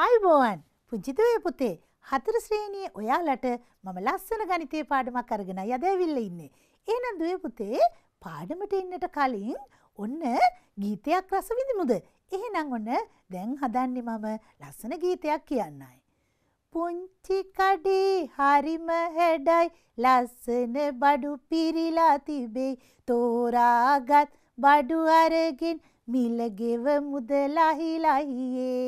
ආයුබෝවන් පුංචි දුවේ පුතේ හතර ශ්‍රේණියේ ඔයාලට මම ලස්සන ගණිතය පාඩමක් අරගෙන යදැවිල්ල ඉන්නේ. එහෙනම් දුවේ පුතේ පාඩමට එන්නට කලින් ඔන්න ගීතයක් රස විඳිමුද? එහෙනම් ඔන්න දැන් හදන්නේ මම ලස්සන ගීතයක් කියන්නයි. පුංචි කඩේ හරිම හැඩයි ලස්සන බඩු පිරිලා තිබේ තෝරාගත් බඩු අරගෙන මිල ගෙව මුදලහි ලහියේ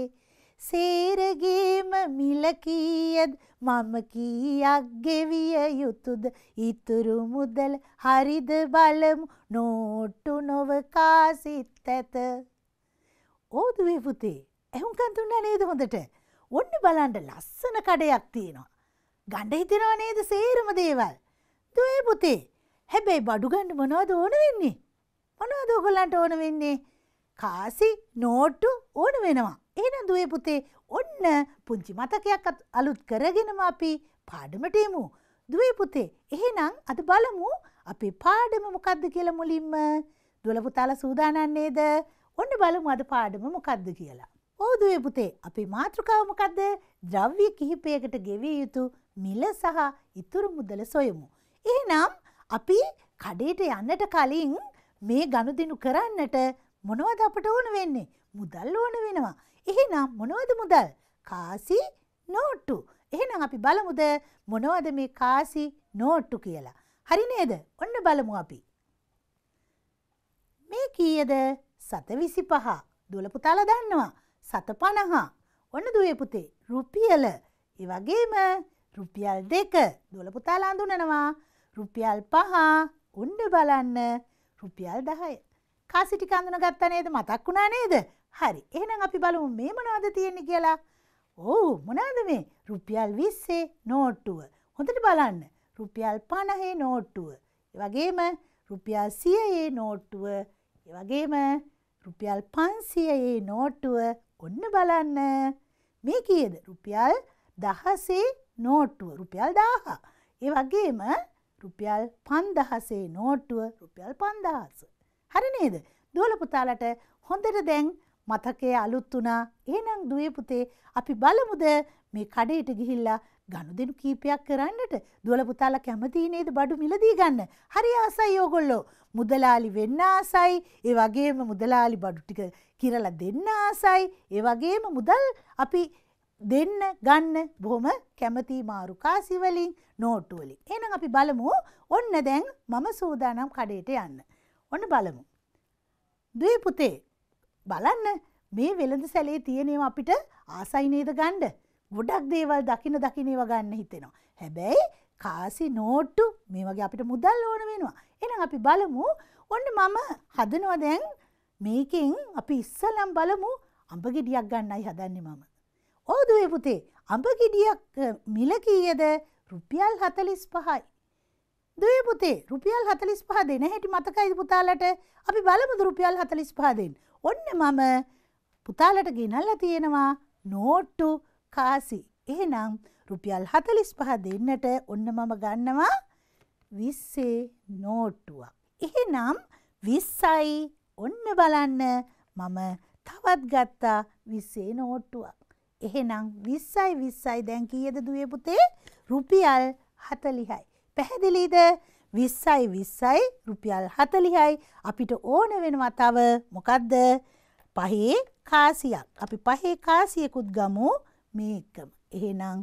සේරගේම මිලකීයද මම කීයක් ගෙවිය යුතුද ඉතුරු මුදල හරිද බලමු නෝට්ටු නොව කාසිත් ඇත ඕදුවේ පුතේ ඇහුම්කන් දුන්නා නේද හොඳට ඔන්න බලන්න ලස්සන කඩයක් තියෙනවා ගණ්ඩ හිතෙනවා නේද සේරම දේවල් දුවේ පුතේ හැබැයි බඩු ගන්න මොනවද ඕන වෙන්නේ මොනවද ඔයගොල්ලන්ට ඕන වෙන්නේ කාසි නෝට්ටු ඕන වෙනවා එහෙනම් දුවේ පුතේ ඔන්න පුංචි මතකයක් අලුත් කරගෙනම අපි පාඩමට එමු. දුවේ පුතේ එහෙනම් අද බලමු අපේ පාඩම මොකද්ද කියලා මුලින්ම. දුවල පුතාලා සූදානම් නේද? ඔන්න බලමු අද පාඩම මොකද්ද කියලා. ඔව් දුවේ පුතේ අපේ මාතෘකාව මොකද්ද? ද්‍රව්‍ය කිහිපයකට ගෙවිය යුතු මිල සහ ඉතුරු මුදල සොයමු. එහෙනම් අපි කඩේට යන්නට කලින් මේ ගනුදෙනු කරන්නට මොනවද අපට ඕන වෙන්නේ? මුදල් ඕන වෙනවා. එහෙනම් මොනවද මුදල්? කාසි නෝට්ටු. එහෙනම් අපි බලමුද මොනවද මේ කාසි නෝට්ටු කියලා. හරි නේද? ඔන්න බලමු අපි. මේ කීයද? 725. දුවල පුතාලා දන්නවා. 750. ඔන්න දුවේ පුතේ රුපියල. ඒ වගේම රුපියල් 2 දුවල පුතාලා අඳුනනවා. රුපියල් 5 ඔන්න බලන්න රුපියල් 10. කාසි ටික අඳුනගත්තා නේද? මතක් වුණා නේද? හරි එහෙනම් අපි බලමු මේ මොනවද තියෙන්නේ කියලා. ඔව් මොනවද මේ? රුපියල් 20 නෝට්ටුව. හොඳට බලන්න. රුපියල් 50 නෝට්ටුව. ඒ වගේම රුපියල් 100 නෝට්ටුව. ඒ වගේම රුපියල් 500 නෝට්ටුව. ඔන්න බලන්න. මේ කීයද? රුපියල් 1000 නෝට්ටුව. රුපියල් 1000. ඒ වගේම රුපියල් 5000 නෝට්ටුව රුපියල් 5000. හරි නේද? දුවල පුතාලට හොඳට දැන් මතකය අලුත් වුණා. එහෙනම් දුවේ පුතේ අපි බලමුද මේ කඩේට ගිහිල්ලා ගනුදෙනු කීපයක් කරන්නට දුවල පුතාලා කැමති නේද බඩු මිලදී ගන්න. හරි ආසයි ඕගොල්ලෝ. මුදලාලි වෙන්න ආසයි. ඒ වගේම මුදලාලි බඩු ටික කිරලා දෙන්න ආසයි. ඒ වගේම මුදල් අපි දෙන්න ගන්න බොහොම කැමති මාරු කාසි වලින් නෝට්ටු වලින්. එහෙනම් අපි බලමු. ඔන්න දැන් මම සූදානම් කඩේට යන්න. ඔන්න බලමු. දුවේ පුතේ බලන්න මේ වෙළඳ සැලේ තියෙනව අපිට ආසයිනේද ගණ්ඩ. ගොඩක් දේවල් දකින දකිනව ගන්න හිතෙනවා. හැබැයි කාසි නෝට්ටු මේ වගේ අපිට මුදල් ඕන වෙනවා. එනම් අපි බලමු ඔන්න මම හදනවා දැන් මේකෙන් අපි ඉස්සලම් බලමු අඹගෙඩියක් ගන්නයි හදන්නේ මම. ඕදුවේ පුතේ අඹගෙඩියක් මිල කීයද රුපියල් හතලිස් පහයි. දුවේ පුතේ රුපියල් හතලිස් පහ දෙන හැටි මතකයිද පුතාලට අපි බලමුද රුපියල් හතලිස් පහ දෙන්න. ඔන්න මම පුතාලට ගෙනල්ලා තියෙනවා නෝට්ටු කාසි. එහෙනම් රුපියල් 45 දෙන්නට ඔන්න මම ගන්නවා 20 නෝට්ටුවක්. එහෙනම් 20යි ඔන්න බලන්න මම තවත් ගත්තා 20 නෝට්ටුවක්. එහෙනම් 20යි 20යි දැන් කීයද දුවේ පුතේ? රුපියල් 40යි. පැහැදිලිද? 20යි 20යි රුපියල් 40යි අපිට ඕන වෙනවා තව මොකද්ද පහේ කාසියක් අපි පහේ කාසියකුත් ගමු මේ එකම එහෙනම්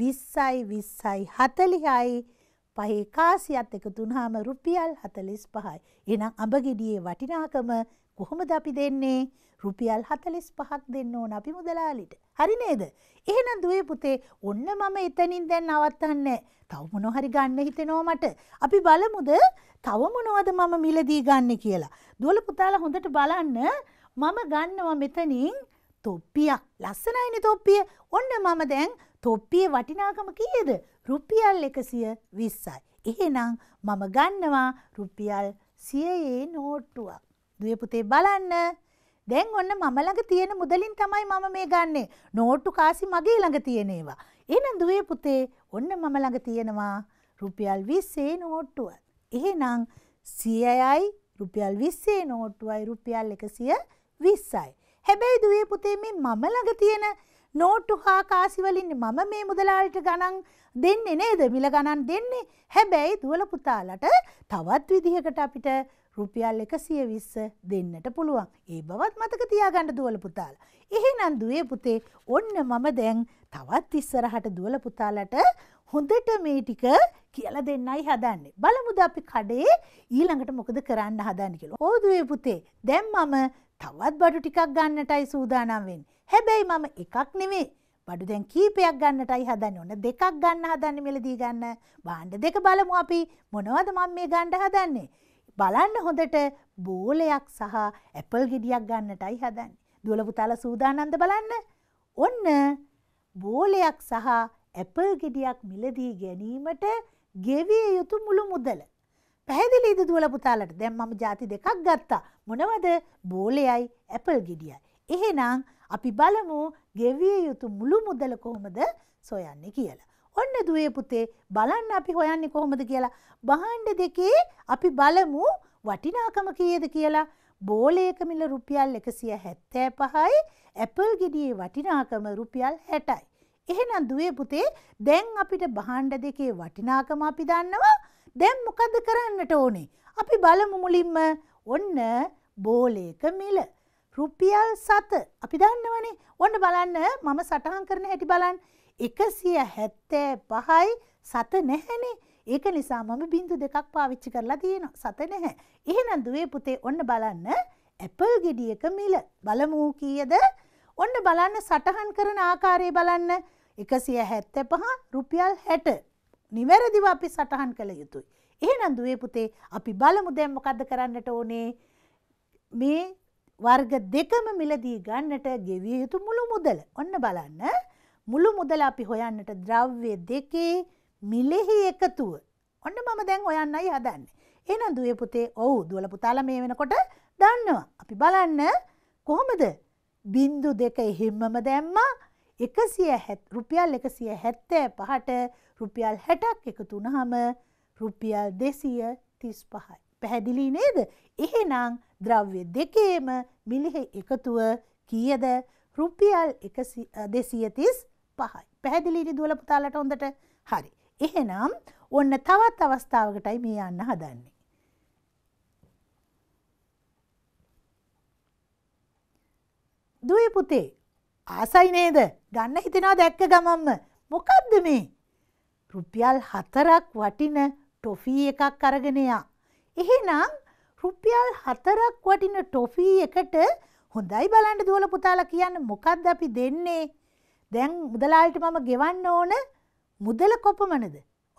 20යි 20යි 40යි පහේ කාසියත් එකතු වුනහම රුපියල් 45යි එහෙනම් අඹගෙඩියේ වටිනාකම කොහොමද අපි දෙන්නේ රුපියල් හතලිස් පහක් දෙන්න ඕන අපි මුදලාලිට. හරි නේද. එහෙනම් දුවේ පුතේ ඔන්න මම එතනින් දැන් අවත්තන්න. තවම නොහරි ගන්න හිතෙනෝ මට. අපි බලමුද තවමනොවද මම මිලදී ගන්න කියලා. දුවල පුතාලා හොඳට බලන්න මම ගන්නවා මෙතනින් තොප්පියක් ලස්සනයින තොප්පිය ඔන්න මම දැන් තොප්පිය වටිනාකම කියද රුපියල් එකසිය විස්සයි. එහෙනම් මම ගන්නවා රුපියල් සියයේ නෝට්ටුවක්. දුවේ පුතේ බලන්න. දැන් ඔන්න මම ළඟ තියෙන මුදලින් තමයි මම මේ ගන්නෙ. නෝට්ටු කාසි මගේ ළඟ තියෙන ඒවා. එහෙනම් දුවේ පුතේ ඔන්න මම ළඟ තියෙනවා රුපියල් 20 නෝට්ටුව. එහෙනම් 100යි රුපියල් 20 නෝට්ටුවයි රුපියල් 120යි. හැබැයි දුවේ පුතේ මේ මම ළඟ තියෙන නෝට්ටු හා කාසි වලින් මම මේ මුදලාලිට ගණන් දෙන්නේ නේද? මිල ගණන් දෙන්නේ. හැබැයි දුවල පුතාලට තවත් විදිහකට අපිට රුපියල් එකසිය විස්ස දෙන්නට පුළුවන්. ඒ බවත් මතක තියාගන්න දුවල පුතාල. එහෙනම් දුවේ පුතේ ඔන්න මම දැන් තවත් ඉස්සරහට දුවල පුතාලට හොඳට මේ ටික කියලා දෙන්නයි හදන්නේ. බලමුද අපි කඩේ ඊළඟට මොකද කරන්න හදන්න කියලා. ඕ දුවේ පුතේ දැන් මම තවත් බඩු ටිකක් ගන්නටයි සූදානම් වෙන්නේ. හැබැයි මම එකක් නෙමෙයි බඩු දැන් කීපයක් ගන්නටයි හදන්න ඕන දෙකක් ගන්න හදන්න මෙලදී ගන්න බාණ්ඩ දෙක බලමු අපි මොනවද මම මේ ගන්න හදන්නේ බලන්න හොඳට බෝලයක් සහ ඇපල් ගෙඩියක් ගන්නටයි හදන්නේ. දුවල පුතාලා සූදානම්ද බලන්න. ඔන්න බෝලයක් සහ ඇපල් ගෙඩියක් මිලදී ගැනීමට ගෙවිය යුතු මුළු මුදල. පැහැදිලිද දුවල පුතාලට? දැන් මම ಜಾති දෙකක් ගත්තා. මොනවද? බෝලයයි ඇපල් ගෙඩියයි. එහෙනම් අපි බලමු ගෙවිය යුතු මුළු මුදල කොහොමද සොයන්නේ කියලා. ඔන්න දුවේ පුතේ බලන්න අපි හොයන්නේ කොහොමද කියලා. බහණ්ඩ දෙකේ අපි බලමු වටිනාකම කීයද කියලා. බෝලයක මිල රුපියල් 175යි, ඇපල් ගෙඩියේ වටිනාකම රුපියල් 60යි. එහෙනම් දුවේ පුතේ දැන් අපිට බහණ්ඩ දෙකේ වටිනාකම අපි දන්නවා. දැන් මොකද කරන්නට ඕනේ? අපි බලමු මුලින්ම ඔන්න බෝලයක මිල රුපියල් 7 අපි දන්නවනේ. ඔන්න බලන්න මම සටහන් කරන හැටි බලන්න. එකසිය හැත්තෑ පහයි සත නැහැනේ ඒක නිසා මම බින්දු දෙකක් පාවිච්චි කරලා තියෙන සත නැහැ. එහෙනම් දුවේ පුතේ ඔන්න බලන්න ඇපල් ගෙඩියක මිල බලමු කීයද? ඔන්න බලන්න සටහන් කරන ආකාරය බලන්න 175 රුපියල් 60. නිවැරදිව අපි සටහන් කළ යුතුයි. එහෙනම් දුවේ පුතේ අපි බලමු දැන් මොකද්ද කරන්නට ඕනේ? මේ වර්ග දෙකම මිලදී ගන්නට ගෙවිය යුතු මුළු මුදල. ඔන්න බලන්න මුළු මුදල අපි හොයන්නට ද්‍රව්‍ය දෙකේ මිලෙහි එකතුව ඔන්න මම දැන් ඔයන්නයි හදන්න. එනම් දුව පුතේ ඔවු දුවල පුතාල මේ වෙනකොට දන්නවා. අපි බලන්න කොහොමද බින්දු දෙක එහෙම්මම දැම්මා එකසිය රුපියල් එකසිය හැත්තෑ පහට රුපියල් හැටක් එකතු නහම රුපියල් දෙසිය තිස් පහයි. පැහැදිලි නේද. එහෙනම් ද්‍රව්‍ය දෙකේම මිලිහෙ එකතුව කියද රුපියල් දෙසිය තිස් පහයි. පැහැදිලිට දුවල පුතාලට හොඳට හරි. එහෙනම් ඔන්න තවත් අවස්ථාවකටයි මේ යන්න හදන්නේ. දුව පුතේ ආසයි නේද ගන්න හිතෙනවා දැක්ක ගමම්ම මොකක්ද මේ රුපියල් හතරක් වටින ටොෆී එකක් අරගෙනයා. එහෙනම් රුපියල් හතරක් වටින ටොෆී එකට හොඳයි බලන්න දුවල පුතාලා කියන්න මොකක්ද අපි දෙන්නේ දැන් මුදලාලට මම ගෙවන්න ඕන මුදල කොපමනද.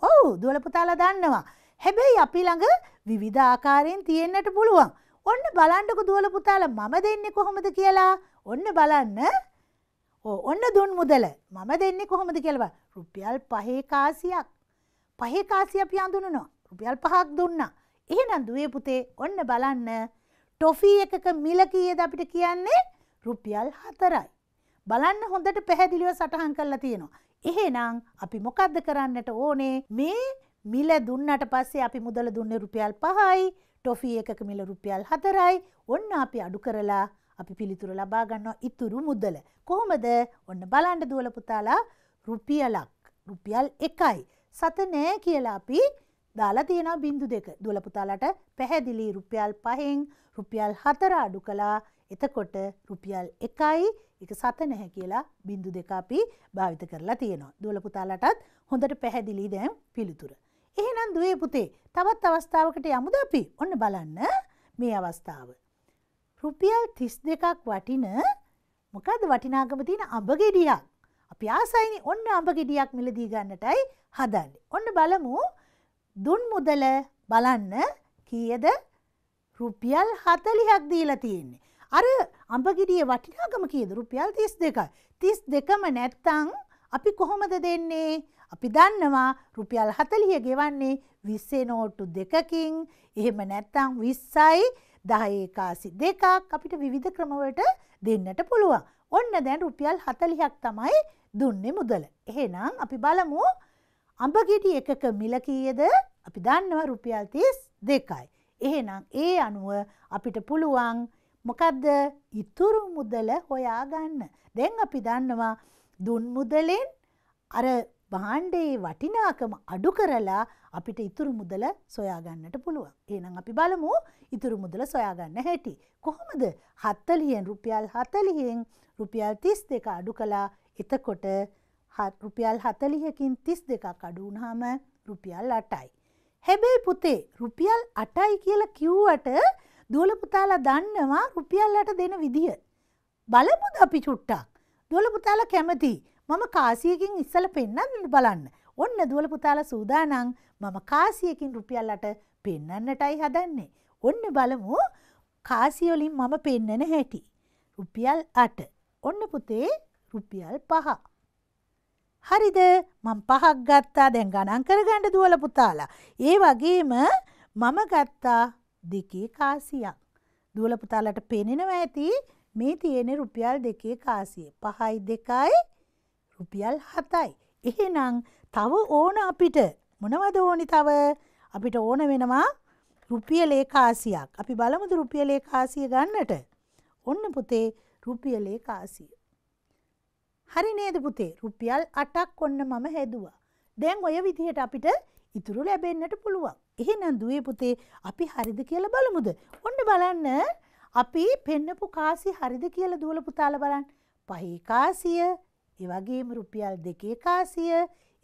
ඔවු දුවල පුතාලා දන්නවා. හැබැයි අපි ළඟ විවිධ ආකාරයෙන් තියෙන්න්නට පුළුවන්. ඔන්න බලන්ටක දුවල පුතාල මම දෙන්නේ කොහොමද කියලා ඔන්න බලන්න ඔන්න දුන් මුදල මම දෙන්නේ කොහොමද කියලව රුපියල් පහේකාසියක් පහේකාසිය අපි අඳුනනවා රුපියල් පහක් දුන්නා. එහෙනම් දුවේ පුතේ ඔන්න බලන්න ටොෆී එකක මිල කීයද අපිට කියන්නේ රුපියල් හතරයි. බලන්න හොඳට පැහැදිලිව සටහන් කරලා තියෙනවා. එහෙනම් අපි මොකද්ද කරන්නට ඕනේ? මේ මිල දුන්නට පස්සේ අපි මුදල දුන්නේ රුපියල් 5යි, ටොෆි එකක මිල රුපියල් 4යි. ඔන්න අපි අඩු කරලා අපි පිළිතුර ලබා ගන්නවා ඉතුරු මුදල. කොහොමද? ඔන්න බලන්න දුවල පුතාලා රුපියලක්, රුපියල් 1යි. සත නෑ කියලා අපි දාලා තියෙනවා බින්දු දෙක. දුවල පුතාලාට පැහැදිලි රුපියල් 5න් රුපියල් 4 අඩු කළා. එතකොට රුපියල් 1යි එක සත නැහැ කියලා බින්දු දෙක අපි භාවිත කරලා තියෙනවා. දුවල පුතාලටත් හොඳට පැහැදිලි දැන් පිළිතුර. එහෙනම් දුවේ පුතේ තවත් අවස්ථාවකට යමුද අපි? ඔන්න බලන්න මේ අවස්ථාව. රුපියල් 32ක් වටින මොකද්ද වටිනාකම තියෙන අඹ ගෙඩියක්. අපි ආසයිනේ ඔන්න අඹ ගෙඩියක් මිලදී ගන්නටයි හදන්නේ. ඔන්න බලමු දුන් මුදල බලන්න කීයද? රුපියල් 40ක් දීලා තියෙන්නේ. අර අඹගිරිය වටිනාගම කියද රුපියල් තිස් දෙක. තිස් දෙකම නැත්තං අපි කොහොමද දෙන්නේ. අපි දන්නවා රුපියල් හතලිය ගෙවන්නේ විස්සේ නෝට්ටු දෙකකින් එහෙම නැත්තං විස්සයි දහඒකාසි දෙකක් අපිට විවිධ ක්‍රමවලට දෙන්නට පුළුවන්. ඔන්න දැන් රුපියල් හතලිහක් තමයි දුන්නේ මුදල. එහෙනම් අපි බලමු අඹගෙඩි එකක මිල කීයද අපි දන්නවා රුපියල් 32යි. එහෙනම් ඒ අනුව අපිට පුළුවන් මොකක්ද ඉතුරු මුදල හොයා ගන්න. දැන් අපි දන්නවා දුන් මුදලෙන් අර භාණ්ඩයේ වටිනාකම අඩු කරලා අපිට ඉතුරු මුදල සොයාගන්නට පුළුවන්. ඒනම් අපි බලමු ඉතුරු මුදල සොයාගන්න හැටි. කොහොමද හත්තලියෙන් රුපියල් හතලියෙන් රුපියල් තිස් දෙක අඩු කලා එතකොට රුපියල් හතලිහකින් තිස් දෙකක් අඩුුණාම රුපියල් අටයි. හැබැයි පුතේ රුපියල් අටයි කියලා කිව්වට දුවල පුතාලා දන්නවා රුපියල්ලට දෙන විදිහ. බලමුද අපි චුට්ටක්. දුවල පුතාලා කැමති. මම කාසියකින් ඉස්සල පෙන්න්නන්න බලන්න. ඔන්න දුවල පුතාලා සූදානං මම කාසියකින් රුපියල්ලට පෙන්නන්නටයි හදන්නේ. ඔන්න බලමු කාසියොලින් මම පෙන්නන හැටි. රුපියල් අට. ඔන්න පුතේ රුපියල් පහ. හරිද මං පහක් ගත්තා දැන් ගණන් කරගණඩ දුවල පුතාලා. ඒ වගේම මම ගත්තා දෙකේ කාසියක්. දුවල පුතාලට පෙනෙනවා ඇති මේ තියෙන රුපියල් දෙකේ කාසිය. පහයි දෙකයි රුපියල් හතයි. එහෙනම් තව ඕන අපිට මොනවද ඕනි තව අපිට ඕන වෙනවා රුපියලේ කාසියක්. අපි බලමුද රුපියලේ කාසිය ගන්නට. ඔන්න පුතේ රුපියලේ කාසිය. හරි නේද පුතේ රුපියල් අටක් ඔන්න මම හැදුවා. දැන් ඔය විදිහට අපිට ඉතුරු ලැබෙන්නට පුළුවන්. එහෙනම් දුවේ පුතේ අපි හරිද කියලා බලමුද? ඔන්න බලන්න අපි පෙන්නපු කාසි හරිද කියලා දුවල පුතාලා බලන්න. පහේ කාසිය, ඒ වගේම රුපියල් දෙකේ කාසිය,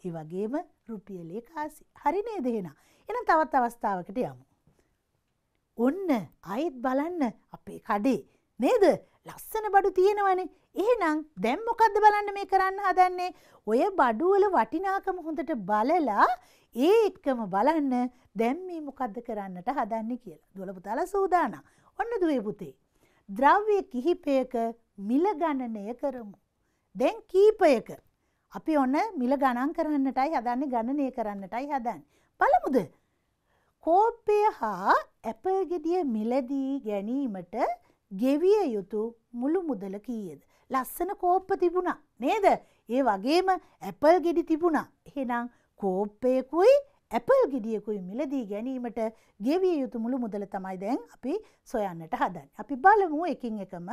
ඒ වගේම රුපියලේ කාසිය. හරි නේද එහෙනම්? එහෙනම් තවත් අවස්ථාවකට යමු. ඔන්න ආයෙත් බලන්න අපේ කඩේ නේද? ලස්සන බඩු තියෙනවනේ. එහෙනම් දැන් මොකද්ද බලන්න මේ කරන්න හදන්නේ? ඔය බඩුවල වටිනාකම හොඳට බලලා ඒ එක්කම බලන්න දැන් මේ මොකද්ද කරන්නට හදන්නේ කියලා. දොළ පුතාලා සූදානම්. ඔන්න දුවේ පුතේ. ද්‍රව්‍ය කිහිපයක මිල ගණනය කරමු. දැන් කීපයක අපි ඔන්න මිල ගණන් කරන්නටයි හදන්නේ ගණනය කරන්නටයි හදන්නේ. බලමුද? කෝපය හා ඇපල් ගෙඩිය මිලදී ගැනීමට ගෙවිය යුතු මුළු මුදල කීයද? ලස්සන කෝප්ප තිබුණා නේද ඒ වගේම ඇපල් ගෙඩි තිබුණා එහෙනම් කෝප්පයකුයි ඇපල් ගෙඩියකුයි මිලදී ගැනීමට ගෙවිය යුතු මුළු මුදල තමයි දැන් අපි සොයන්නට හදන් අපි බලමු එකින් එකම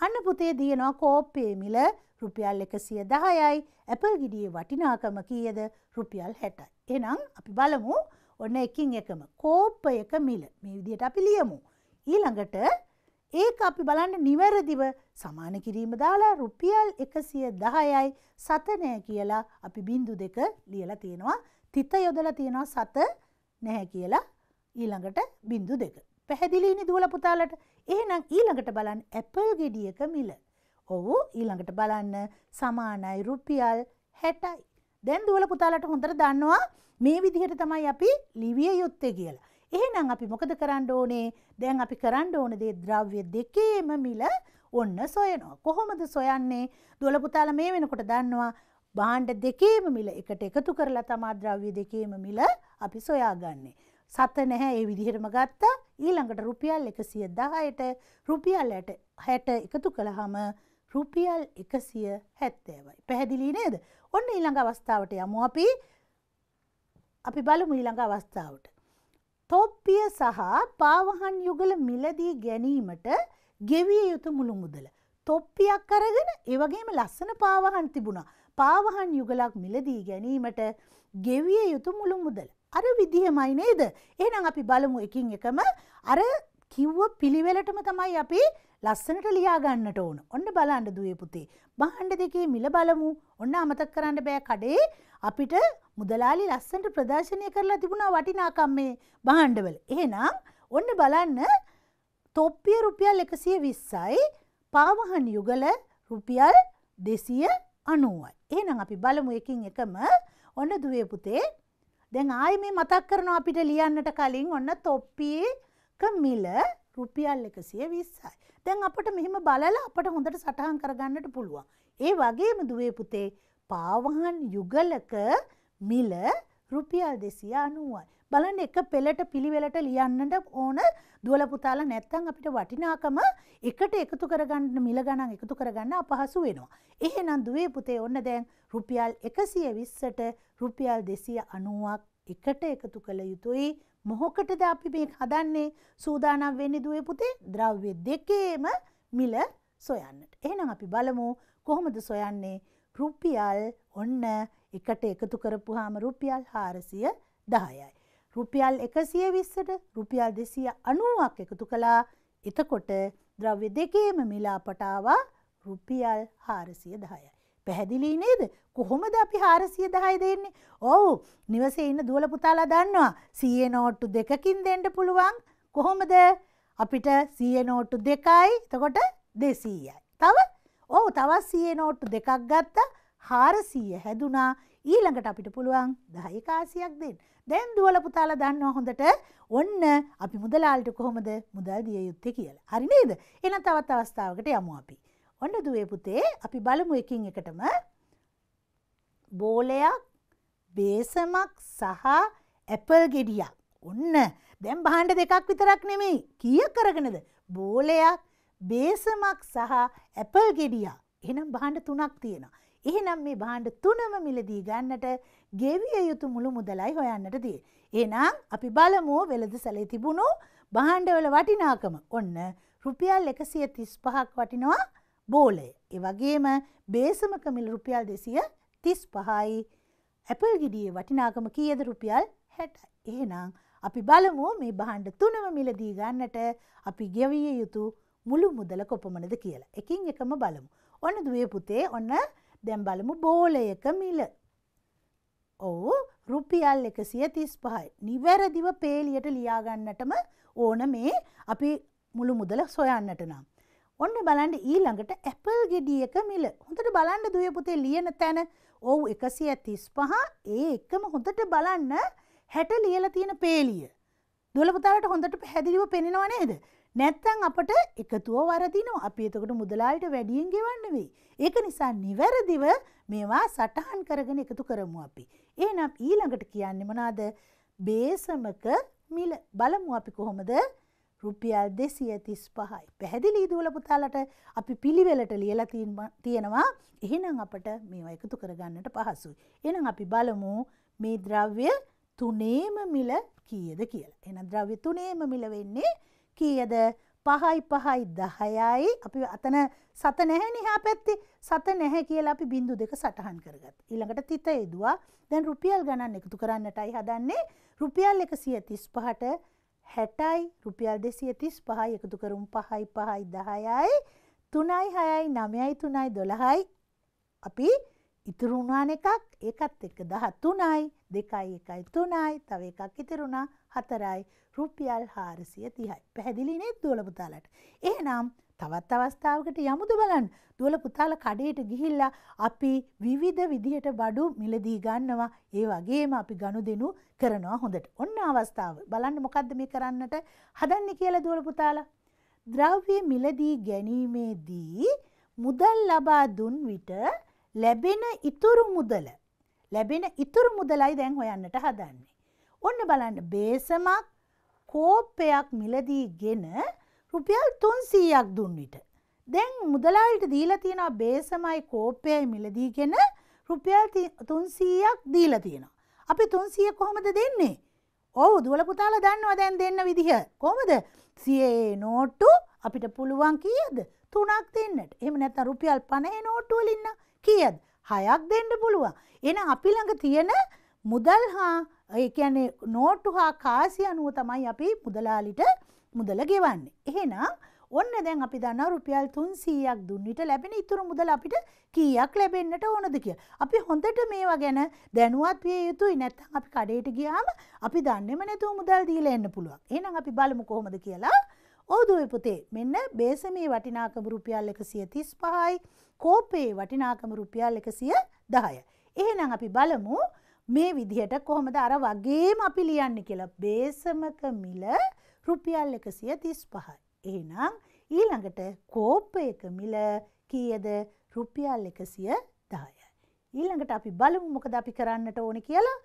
අන්න පුතේ දියනවා කෝප්පේ මිල රුපියල් එකසිය දහයයි ඇපල් ගිඩියේ වටිනාකම කියද රුපියල් හැටයි. එනම් අපි බලමු ඔන්න එකින් එකම කෝප්ප එක මිල මේ විදියට අපි ලියමු. ඊළඟට ඒක අපි බලන්න නිවැරදිව සමාන කිරීම දාලා රුපියල් එකසිය දහයයි සතනය කියලා අපි බින්දු දෙක ලියලා තියෙනවා තිත යොදලා තියෙනවා සත නැහැ කියලා ඊළඟට බින්දු දෙක. පැහැදිලිනි දුවල පුතාලට එහෙනම් ඊළඟට බලන්න ඇපල් ගෙඩියක මිල. ඔවු ඊළඟට බලන්න සමානයි රුපියල් හැටයි. දැන් දුවල පුතාලට හොඳට දන්නවා මේ විදිහට තමයි අපි ලිවිය යුත්තේ කියලා. එහෙනම් අපි මොකද කරන්න ඕනේ? දැන් අපි කරන්න ඕන දේ ද්‍රව්‍ය දෙකේම මිල ඔන්න සොයනවා. කොහොමද සොයන්නේ? දොළ පුතාලා මේ වෙනකොට දන්නවා භාණ්ඩ දෙකේම මිල එකට එකතු කරලා තමා ද්‍රව්‍ය දෙකේම මිල අපි සොයාගන්නේ. සත නැහැ ඒ විදිහටම ගත්තා. ඊළඟට රුපියල් 110ට රුපියල් 60 එකතු කළාම රුපියල් 170යි. පැහැදිලි නේද? ඔන්න ඊළඟ අවස්ථාවට යමු අපි. අපි බලමු ඊළඟ අවස්ථාවට. තොප්පිය සහ පාවහන් යුගල මිලදී ගැනීමට ගෙවිය යුතු මුළු මුදල. තොප්පියක් අරගෙන ඒවගේම ලස්සන පාවහන් තිබුණා. පාවහන් යුගලක් මිලදී ගැනීමට ගෙවිය යුතු මුළු මුදල. අර විදිහමයි නේද. එහෙනම් අපි බලමු එකින් එකම අර කිව්ව පිළිවෙලටම තමයි අපි ලස්සනට ලියාගන්නට ඕන. ඔන්න බලන්න දුවේ පුතේ. බහණ්ඩ දෙකේ මිල බලමු. ඔන්න අමතක කරන්න බෑ කඩේ අපිට මුදලාලි ලස්සන්ට ප්‍රදර්ශනය කරලා තිබුණා වටිනාකම් මේ බහන්්ඩවල. එහෙනම් ඔන්න බලන්න තොප්පිය රුපියල් එකසිය විස්සයි පාවහන් යුගල රුපියල් දෙසිය අනුවයි. එහෙනම් අපි බලමු එකින් එකම ඔන්න දුවේ පුතේ දැන් ආය මේ මතක් කරන අපිට ලියන්නට කලින් ඔන්න තොප්පියක මිල රුපියල් එකසිය විස්සයි. දැන් අපට මෙහෙම බලලා අපට හොඳට සටහන් කරගන්නට පුළුවන්. ඒ වගේම දුවේ පුතේ පාවහන් යුගලක මිල රුපියල් දෙසිය අනුවයි. බලන් එක පෙළට පිළිවෙලට ලියන්නට ඕන දුවල පුතාල නැත්තං අපිට වටිනාකම එකට එකතු කරගන්න මිල ගණන් එකතු කරගන්න අපහසු වෙනවා. එහෙනම් දුවේ පුතේ ඔන්න දැන් රුපියල් එකසිය විස්සට රුපියල් දෙසිය අනුවක් එකට එකතු කළ යුතුයි මොහොකටද අපි මේ හදන්නේ සූදානම් වෙන්නේ දුවේ පුතේ ද්‍රව්‍ය දෙකේම මිල සොයන්නට. එහෙනම් අපි බලමු කොහොමද සොයන්නේ රුපියල් ඔන්න එකට එකතු කරපුහාම රුපියල් හාරසිය දහයයි. රුපියල් එකසිය විස්සට රුපියල් දෙසිය අනුවක් එකතු කළා එතකොට ද්‍රව්‍ය දෙකේම මිලාපටාවා රුපියල් හාරසිය දහයයි. පැහැදිලි නේද කොහොමද අපි හාරසිය දහය දෙන්නේ ඔවු නිවසේ ඉන්න දුවල පුතාලා දන්නවා සිය නෝට්ටු දෙකකින් දෙන්ට පුළුවන් කොහොමද අපිට සිය නෝට්ටු දෙකයි තකොට දෙසීයයි තව ඕ තවත් සිය නෝට්ටු දෙකක් ගත්ත හාරසීය හැදුනා ඊළඟට අපිට පුළුවන් දහයිකාසියක් දෙන්න. දැන් දුවල පුතාල දන්නවා හොඳට ඔන්න අපි මුදලාලට කොහොමද මුදල් දිය යුත්තේ කියලා. හරි නේද? එහෙනම් තවත් අවස්ථාවකට යමු අපි. ඔන්න දුවේ පුතේ අපි බලමු එකින් එකටම බෝලයක්, බේසමක් සහ ඇපල් ගෙඩියක්. ඔන්න දැන් භාණ්ඩ දෙකක් විතරක් නෙමෙයි. කීයක් අරගෙනද? බෝලයක්, බේසමක් සහ ඇපල් ගෙඩියා එනම් බාණ්ඩ තුනක් තියෙනවා. එහෙනම් මේ බාණ්ඩ තුනම මිලදී ගන්නට ගෙවිය යුතු මුළු මුදලයි හොයන්නට තිය. එනම් අපි බලමු වෙළද සැලේ තිබුණු බාණ්ඩවල වටිනාකම ඔන්න රුපියල් එකසිය තිස් පහක් වටිනවා බෝලය. එවගේම බේසමක මිල් රුපියල් දෙසිය තිස් පහයි ඇපල් ගිඩිය වටිනාකම කියද රුපියල් හැට එහෙනම් අපි බලමු මේ බහණ්ඩ තුනම මිලදී ගන්නට අපි ගෙවිය යුතු මුළු මුදල කොපමනද කියලා. එකින් එකම බලමු. ඔන්න දුවේ පුතේ ඔන්න දැම් බලමු බෝලයක මිල. ඔවු රුපියල් එක සිය තිස් පහයි. නිවැරදිව පේලියට ලියාගන්නටම ඕන මේ අපි මුළු මුදල සොයන්නට නම්. ඔන්න බලන්ඩ ඊළඟට ඇපල් ගෙඩියක මිල හොඳට බලන්ඩ දුව පුතේ ලියන තැන ඔවු එකසිය තිස් පහ ඒ එක්කම හොඳට බලන්න හැට ලියල තියෙන පේලිය. දොලපතාට හොඳට පැදිලිව පෙනෙනවා නේද නැත්තං අපට එකතුව වරදිනවා අපි එතකොට මුදලාලට වැඩියෙන් ගෙවන්න වෙයි. ඒක නිසා නිවැරදිව මේවා සටහන් කරගෙන එකතු කරමු අපි. එහෙනම් ඊළඟට කියන්නේ මොනවාද? බේසමක මිල බලමු අපි කොහොමද? රුපියල් 235යි. පැහැදිලි දුවල පුතාලට අපි පිළිවෙලට ලියලා තියෙනවා. එහෙනම් අපට මේවා එකතු කරගන්නට පහසුයි. එහෙනම් අපි බලමු මේ ද්‍රව්‍ය තුනේම මිල කීයද කියලා. එහෙනම් ද්‍රව්‍ය තුනේම මිල වෙන්නේ 235. කීයද පහයි පහයි දහයයි අපි අතන සත නැහැ නිහා පැත්ති සත නැහැ කියලා අපි බින්දු දෙක සටහන් කරගත්. ඊළඟට තිත යෙදවා දැන් රුපියල් ගණන් එකතු කරන්නටයි හදන්නේ රුපියල් එකසිය තිස් පහට හැටයි රුපියල් දෙසිය තිස් පහයි එකතු කරුම් පහයි පහයි දහයයි තුනයි හයයි නමයයි තුනයි දොළහයි අපි ඉතුරුණාන එකක් ඒකත් එක්ක දහ තුනයි දෙකයි එකයි තුනයි තව එකක් ඉතිරුණා හතරයි රුපියල් හාරසිය තිහයි. පැහැදිලිනේ දුවල පුතාලට. එහෙනම් තවත් අවස්ථාවකට යමුද බලන් දුවල පුතාල කඩේට ගිහිල්ලා අපි විවිධ විදිහට බඩු මිලදී ගන්නවා ඒ වගේම අපි ගනුදෙනු කරනවා හොඳට. ඔන්න අවස්ථාව බලන්න මොකද්ද මේ කරන්නට හදන්නේ කියලා දුවල පුතාලා. ද්‍රව්‍ය මිලදී ගැනීමේදී මුදල් ලබා දුන් විට ලැබෙන ඉතුරු මුදල ලැබෙන ඉතුරු මුදලයි දැන් හොයන්නට හදන්නේ. ඔන්න බලන්න බේසමක් කෝප්පයක් මිලදීගෙන රුපියල් 300ක් දුන් විට දැන් මුදලාලිට දීලා තියෙනවා බේසමයි කෝප්පයයි මිලදීගෙන රුපියල් 300ක් දීලා තියෙනවා. අපි 300 කොහොමද දෙන්නේ? ඔව් දුවල පුතාලා දන්නවා දැන් දෙන්න විදිහ. කොහොමද? 100 නෝට්ටු අපිට පුළුවන් කීයද? 3ක් දෙන්නට. එහෙම නැත්නම් රුපියල් 50 නෝට්ටු වලින් කීයද? 6ක් දෙන්න පුළුවන්. එහෙනම් අපි ළඟ තියෙන මුදල් හා ඒ කියන්නේ නෝට්ටු හා කාසි අනුව තමයි අපි මුදලාලිට මුදල ගෙවන්නේ. එහෙනම් ඔන්න දැන් අපි දන්න රුපියල් 300ක් දුන්නිට ලැබෙන ඉතුරු මුදල අපිට කීයක් ලැබෙන්නට ඕනද කියලා. අපි හොඳට මේවා ගැන දැනුවත් විය යුතුයි. නැත්නම් අපි කඩේට ගියාම අපි දන්නේම නැතුව මුදල් දීලා එන්න පුළුවන්. එහෙනම් අපි බලමු කොහොමද කියලා. ඕදුවේ පුතේ මෙන්න බේසමේ වටිනාකම රුපියල් 135යි. කෝපේ වටිනාකම රුපියල් 110යි. එහෙනම් අපි බලමු මේ විදිහට කොහොමද අර වගේම අපි ලියන්න කියලා බේසමක මිල රුපියල් එකසිය තිස් පහයි. ඒනම් ඊළඟට කෝප්පයක මිල කියද රුපියල් එකසිය දාය. ඊළඟට අපි බලමු මොකද අපි කරන්නට ඕන කියලා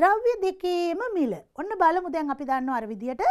ද්‍රව්‍ය දෙකේම මිල. ඔන්න බලමු දැන් අපි දන්න අර විදිහට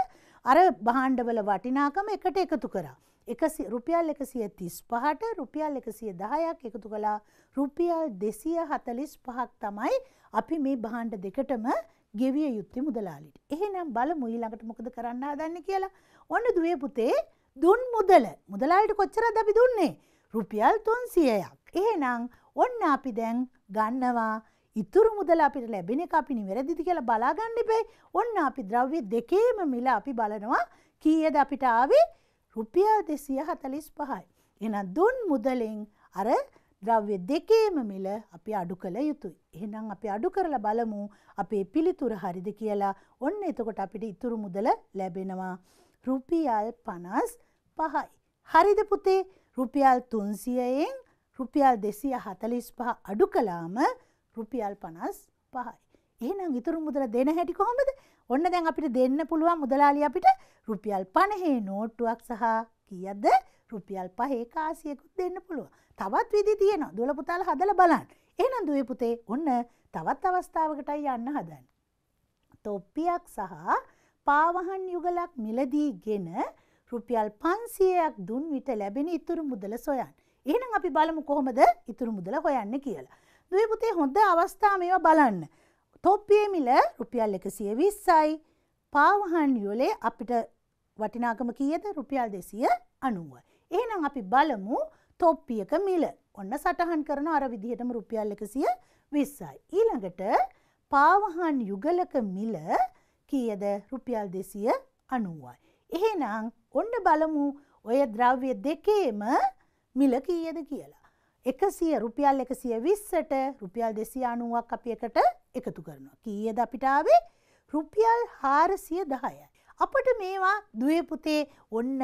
අර භාණ්ඩවල වටිනාකම එකට එකතු කරා. රුපියල් එකසිය තිස් පහට රුපියල් එකසිය දහයක් එකතු කලා රුපියල් දෙසිය හතලිස් පහක් තමයි අපි මේ බහන්ඩ දෙකටම ගෙවිය යුත්තේ මුදලාලිට. එහෙනම් බල මුයිළඟට මොකද කරන්න හදන්න කියලා. ඔන්න දුවේ පුතේ දුන් මුදල මුදලාලට කොච්චර දබි දුන්නේ. රුපියල් තුන් සියයක්. එහෙනම් ඔන්න අපි දැන් ගන්නවා ඉතුරු මුදල අපිට ලැබෙන එක අපි නිවැරදිද කියලා බලාගන්න ඉබේ. ඔන්න අපි ද්‍රව්‍ය දෙකේම මිල අපි බලනවා කීයද අපිට ආවේ රුපියල් දෙසිය හතලිස් පහයි. එන දුන් මුදලෙන් අර ද්‍රව්‍ය දෙකේම මිල අපි අඩු කළ යුතුයි. එහෙනම් අපි අඩු කරලා බලමු අපේ පිළිතුර හරිද කියලා. ඔන්න එතකොට අපිට ඉතුරු මුදල ලැබෙනවා. රුපියල් 55යි. හරිද පුතේ? රුපියල් 300ෙන් රුපියල් 245 අඩු කළාම රුපියල් 55යි. එහෙනම් ඉතුරු මුදල දෙන හැටි කොහොමද? ඔන්න දැන් අපිට දෙන්න පුළුවන් මුදලාලි අපිට රුපියල් පණහේ නෝට්ටුවක් සහ කියද රුපියල් පහේ කාසියකුත් දෙන්න පුළුව. තවත් විදි තියෙන දුල පුතාල හදල බලන්න. එහනම් දුවේ පුතේ ඔන්න තවත් අවස්ථාවකටයි යන්න හදන්න. තොප්පියක් සහ පාවහන් යුගලක් මිලදී ගෙන රුපියල් පන්සියයක් දුන් විට ලැබෙන ඉතුරු මුදල සොයන්. එහනම් අපි බලමු කොහොමද ඉතුරු මුදල හොයන්න කියලා. දුවේ පුතේ හොඳ අවස්ථා මේවා බලන්න. තොප්පිය මිල රුපියල් එකසිය විස්සයි පාවහන් යොලේ අපිට වටිනාකම කියද රුපියල් දෙසිය අනුව. එහෙනම් අපි බලමු තොප්පියක මිල ඔන්න සටහන් කරන අර විදිහටම රුපියල් එකසිය විස්සයි. ඊළඟට පාවහන් යුගලක මිල කියද රුපියල් දෙසිය අනුවයි. එහෙනම් ඔන්න බලමු ඔය ද්‍රව්‍ය දෙකේම මිල කීයද කියලා. එකසිය රුපියල් එකසිය විස්සට රුපියල් දෙසි අනුවක් අප එකට එකතු කරනවා. කීයද අපිටාවේ රුපියල් හාරසිය දහය. අපට මේවා දුවපුතේ ඔන්න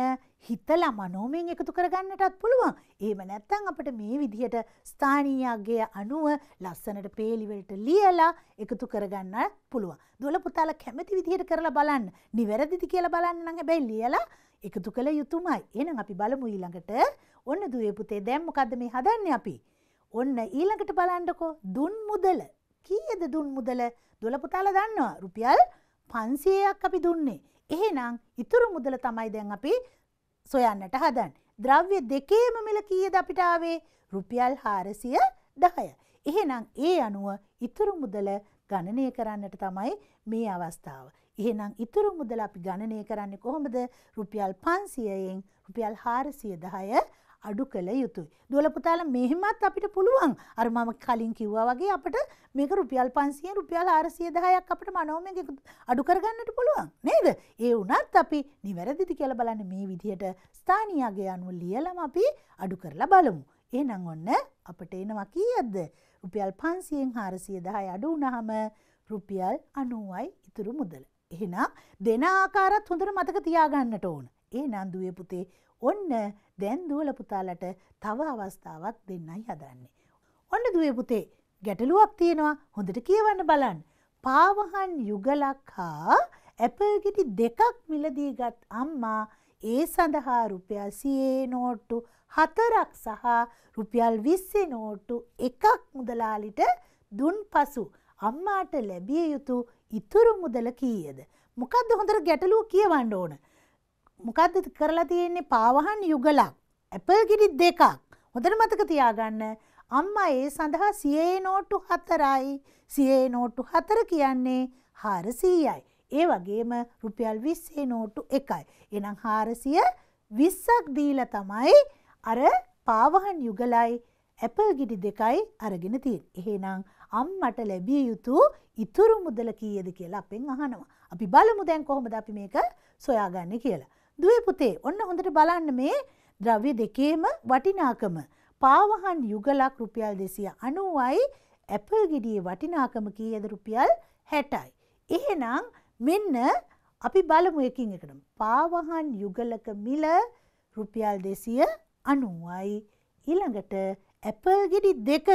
හිතලා මනෝමෙන් එකතු කරගන්නටත් පුළුවන්. ඒම නැත්තං අපට මේ විදිහට ස්ථානීයගේ අනුව ලස්සනට පේලිවලට ලියලා එකතු කරගන්න පුළුවන්. දුවල පුතාල කැමති විදිහට කරලා බලන්න නිවැරදිදි කියලා බලන්න නඟ බැයි ලියලා එකතු කළ යුතුමයි. එනම් අපි බලමු ඊළඟට ඔන්න දුවේ පුතේ දැන් මොකද්ද මේ හදන්නේ අපි? ඔන්න ඊළඟට බලන්නකෝ දුන් මුදල. කීයද දුන් මුදල? දොළ පුතාලා දන්නවා. රුපියල් 500ක් අපි දුන්නේ. එහෙනම් ඉතුරු මුදල තමයි දැන් අපි සොයන්නට හදන්නේ. ද්‍රව්‍ය දෙකේම මිල කීයද අපිට ආවේ? රුපියල් 410. එහෙනම් ඒ අනුව ඉතුරු මුදල ගණනය කරන්නට තමයි මේ අවස්ථාව. එහෙනම් ඉතුරු මුදල අපි ගණනය කරන්නේ කොහොමද? රුපියල් 500ෙන් රුපියල් 410 අඩු කළ යුතුයි. දුවලපුතාල මෙහෙමත් අපිට පුළුවන් අර මම කලින් කිව්වා වගේ අපට මේක රුපියල් පන්සිය රුපියල් ආරසිය දහයක් අපට මනෝම අඩු කරගන්නට පුළුවන් නේද. ඒ වනත් අපි නිවැරදිදි කියල බලන්න මේ විදිහට ස්ථානයාගේ අනුව ලියලම අපි අඩු කරලා බලමු. ඒනං ඔන්න අපට එනවා කීයද්ද. රුපියල් පන්සියෙන් හාරසිය දහය අඩු වනහම රුපියල් අනුවයි ඉතුරු මුදල. එහෙනම් දෙන ආකාරත් හොඳට මතක තියාගන්නට ඕන. ඒ නන්දුවේ පුතේ ඔන්න දැන් දුවල පුතාලට තව අවස්ථාවක් දෙන්නයි හදන්නේ. ඔන්න දුවේ පුතේ ගැටලුවක් තියෙනවා හොඳට කියවන්න බලන්න. පාවහන් යුගලක් හා ඇපල්ගිටි දෙකක් මිලදීගත් අම්මා ඒ සඳහා රුපියල් සියේ නෝට්ටු හතරක් සහ රුපියල් විස්සේ නෝට්ටු එකක් මුදලාලිට දුන් පසු අම්මාට ලැබිය යුතු ඉතුරු මුදල කීයද. මොකක්ද හොඳට ගැටලුව කියවන්න ඕන. මොකක්ද කරලා තියෙන්නේ පාවහන් යුගලක් ඇපල් ගිරි දෙකක් හොඳට මතක තියාගන්න අම්මා ඒ සඳහා සියයේ නෝට්ටු හතරයි සියයේ නෝට්ටු හතර කියන්නේ හාරසීයයි. ඒ වගේම රුපියල් විස්සේ නෝට්ටු එකයි. එනම් හාරසිය විස්සක් දීල තමයි අර පාවහන් යුගලයි ඇපල් ගිඩි දෙකයි අරගෙන තියෙන්. එහෙනම් අම්මට ලැබිය යුතු ඉතුරු මුදල කීයද කියලා අපෙන් අහනවා. අපි බලමු දැන් කොහොමද අපි මේක සොයාගන්න කියලා. දුවේ පුතේ ඔන්න හොඳට බලන්න මේ ද්‍රව්‍ය දෙකේම වටිනාකම. පාවහන් යුගලක් රුපියල් දෙසිය අනුවයි ඇපල් ගෙඩියේ වටිනාකම කීයද රුපියල් හැටයි. එහෙනම් මෙන්න අපි බලමු එකින් එකට. පාවහන් යුගලක මිල රුපියල් දෙසිය අනුවයි. ඊළඟට ඇපල් ගෙඩි දෙකක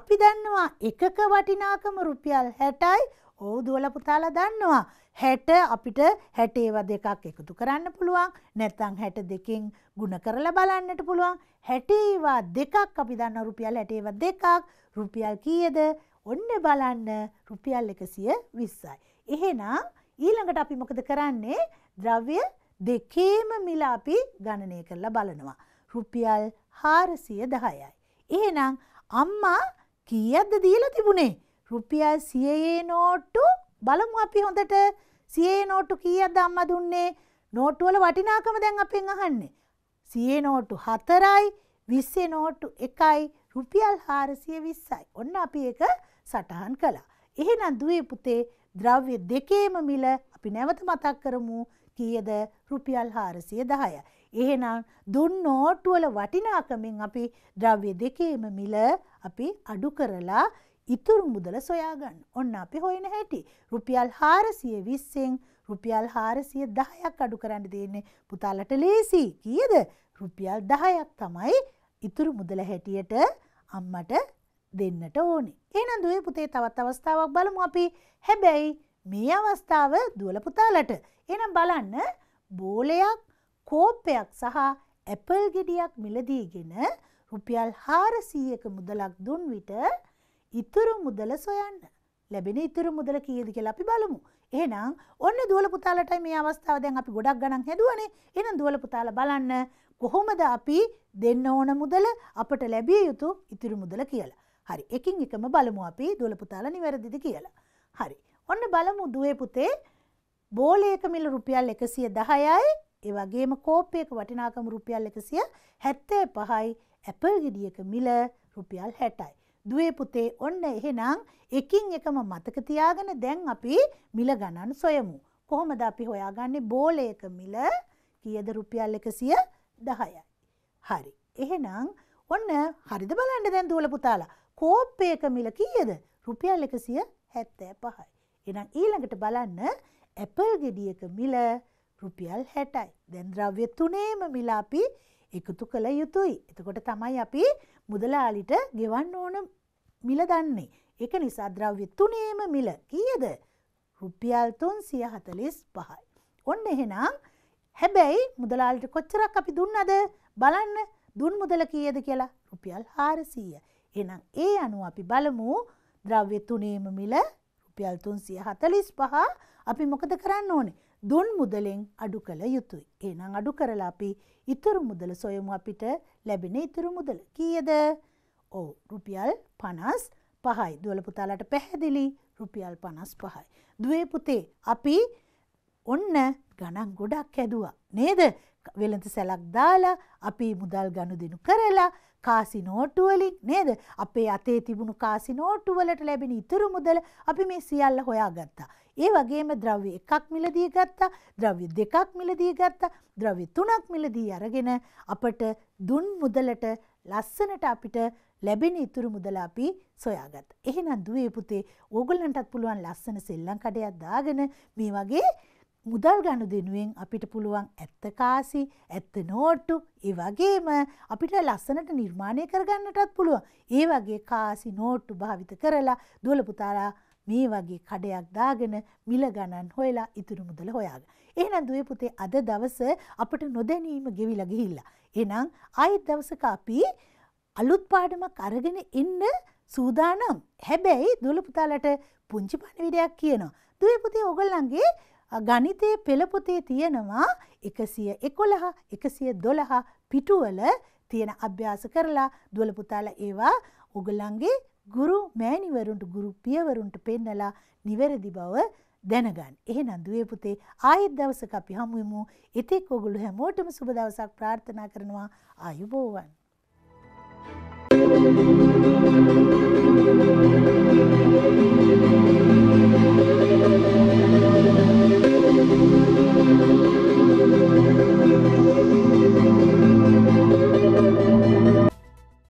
අපි දන්නවා එකක වටිනාකම රුපියල් හැටයි ඕ දුවල පුතාලා දන්නවා. හැට අපිට හැටේව දෙකක් එකතු කරන්න පුළුවන් නැත්තං හැට දෙකින් ගුණ කරලා බලන්නට පුළුවන් හැටේවා දෙකක් අපි දන්න රුපියල් හැටේව දෙකක් රුපියල් කියද ඔන්න බලන්න රුපියල් එකසිය විස්සයි. එහෙනම් ඊළඟට අපි මොකද කරන්නේ ද්‍රව්‍ය දෙකේම මිල අපි ගණනය කරලා බලනවා. රුපියල් හාරසිය දහයයි. එහෙනම් අම්මා කියද්ද දීලා තිබුණේ රුපියල් සියයේ නෝට්ටු බලමු අපි හොඳට සියේ නෝට්ටු කීයක්ද අම්මා දුන්නේ? නෝට්ටු වල වටිනාකම දැන් අපෙන් අහන්නේ. සියේ නෝට්ටු 4යි, 20 නෝට්ටු 1යි, රුපියල් 420යි. ඔන්න අපි ඒක සටහන් කළා. එහෙනම් දුවේ පුතේ ද්‍රව්‍ය දෙකේම මිල අපි නැවත මතක් කරමු කීයද රුපියල් 410යි. එහෙනම් දුන් නෝට්ටුවල වටිනාකමින් අපි ද්‍රව්‍ය දෙකේම මිල අපි අඩු කරලා ඉතුරු මුදල සොයාගන්න ඔන්න අපි හොයන හැටි රුපියල් හාරසිය විස්සෙන් රුපියල් හාරසිය දහයක් අඩු කරන්න දෙන්නේ පුතාලට ලේසි කියද රුපියල් දහයක් තමයි ඉතුරු මුදල හැටියට අම්මට දෙන්නට ඕනි. එනම් දුවේ පුතේ තවත් අවස්ථාවක් බලමු අපි හැබැයි මේ අවස්ථාව දුවල පුතාලට එනම් බලන්න බෝලයක් කෝප්පයක් සහ ඇපල් ගෙඩියක් මිලදීගෙන රුපියල් හාරසීයක මුදලක් දුන් විට ඉතුරු මුදල සොයන්න ලැබෙන ඉතුරු මුදල කියද කියලා අපි බලමු. එහෙනම් ඔන්න දුවල පුතාලට මේ අවස්ථාව දැන් අපි ගොඩක් ගණන් හැදුවනේ. එහෙනම් දුවල පුතාලා බලන්න කොහොමද අපි දෙන්න ඕන මුදල අපට ලැබිය යුතු ඉතුරු මුදල කියලා. හරි. එකින් එකම බලමු අපි දුවල පුතාලා නිවැරදිද කියලා. හරි. ඔන්න බලමු දුවේ පුතේ බෝලයක මිල රුපියල් 110යි ඒ වගේම කෝපයක වටිනාකම රුපියල් 175යි ඇපල් ගෙඩියක මිල රුපියල් 60යි. දුවේ පුතේ ඔන්න එහෙනම් එකින් එකම මතක තියාගෙන දැන් අපි මිල ගණන් සොයමු. කොහොමද අපි හොයාගන්නේ බෝලයක මිල කීයද රුපියල් 110යි. හරි. එහෙනම් ඔන්න හරිද බලන්න දැන් දුවල පුතාලා. කෝප්පයක මිල කීයද? රුපියල් 175යි. එහෙනම් ඊළඟට බලන්න ඇපල් ගෙඩියක මිල රුපියල් 60යි. දැන් ද්‍රව්‍ය තුනේම මිල අපි එකතු කළ යුතුයි. එතකොට තමයි අපි මුදලාලිට ගෙවන්න ඕන මිල දන්නේ. එක නිසා ද්‍රව්‍ය තුනේම මිල කියද රුපියල්තුන් සිය හතලිස් පහයි. ඔන්න එහෙනම් හැබැයි මුදලාලිට කොච්චරක් අපි දුන්නද බලන්න දුන් මුදල කියද කියලා රුපියල් හාරසීය. එනම් ඒ අනුව අපි බලමු ද්‍රව්‍ය තුනේම මිල රුපියල්තුන් සිය හතලිස් පහ අපි මොකද කරන්න ඕනේ දුන් මුදලෙන් අඩු කළ යුතුයි. ඒනම් අඩු කරලා අපි ඉතුරු මුදල සොයමු අපිට ලැබෙන ඉතුරු මුදල. කීයද? ඔව් රුපියල් 55යි. දුවල පුතාලට පැහැදිලි රුපියල් 55යි. දුවේ පුතේ අපි ඔන්න ගණන් ගොඩක් හැදුවා. නේද? වෙළඳ සැලක් දාලා අපි මුදල් ගනුදෙනු කරලා කාසි නෝට්ටු වලින් නේද? අපේ අතේ තිබුණු කාසි නෝට්ටු වලට ලැබෙන ඉතුරු මුදල අපි මේ සියල්ල හොයාගත්තා. ඒ වගේම ද්‍රව්‍ය එකක් මිලදී ගත්තා, ද්‍රව්‍ය දෙකක් මිලදී ගත්තා, ද්‍රව්‍ය තුනක් මිලදී අරගෙන අපට දුන් මුදලට ලස්සනට අපිට ලැබෙන ඉතුරු මුදල අපි සොයාගත්තා. එහෙනම් දුවේ පුතේ ඕගොල්ලන්ටත් පුළුවන් ලස්සන සෙල්ලම් කඩයක් දාගෙන මේ වගේ මුදල් ගණුදෙනුවෙන් අපිට පුළුවන් ඇත්තකාසි ඇත්ත නෝට්ටු ඒ වගේම අපිට ලස්සනට නිර්මාණය කරගන්නටත් පුළුවන් ඒ වගේ කාසි නෝට්ටු භාවිත කරලා දුවලපුතාලා මේ වගේ කඩයක් දාගෙන මිල ගණන් හොයලා ඉතුරු මුදල හොයාග. එහෙනම් දුවේ පුතේ අද දවස අපට නොදැනීම ගෙවිලා ගිහිල්ලා. එහෙනම් ආයෙත් දවසක අපි අලුත් පාඩමක් අරගෙන එන්න සූදානම්. හැබැයි දුවලපුතාලට පුංචි පණිවිඩයක් කියනවා. දුවේ පුතේ ඔගොල්ලන්ගේ ගණිතය පෙළපොතේ තියෙනවා එකසිය එකොළහ එකසිය දොළහ පිටුවල තියෙන අභ්‍යාස කරලා දුවලපුතාල ඒවා ඔගලන්ගේ ගුරු මෑණිවරුන්ට ගුරු පියවරුන්ට පෙන්නලා නිවැරදි බව දැනගන්න. එහෙනම් දුවේ පුතේ ආයෙත් දවසක අපි හමු වෙමු. ඉතින් ඔගොල්ලෝ හැමෝටම සුබ දවසක් ප්‍රාර්ථනා කරනවා. ආයුබෝවන්. Thank you.